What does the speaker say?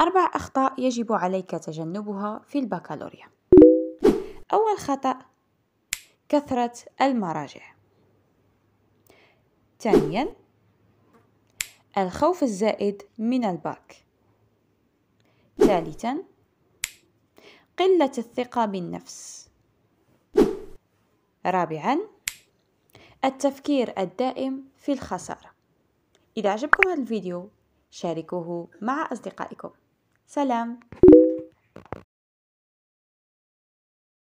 أربع أخطاء يجب عليك تجنبها في البكالوريا أول خطأ كثرة المراجع ثانيا الخوف الزائد من الباك ثالثا قلة الثقة بالنفس رابعا التفكير الدائم في الخسارة إذا عجبكم هذا الفيديو شاركوه مع أصدقائكم سلام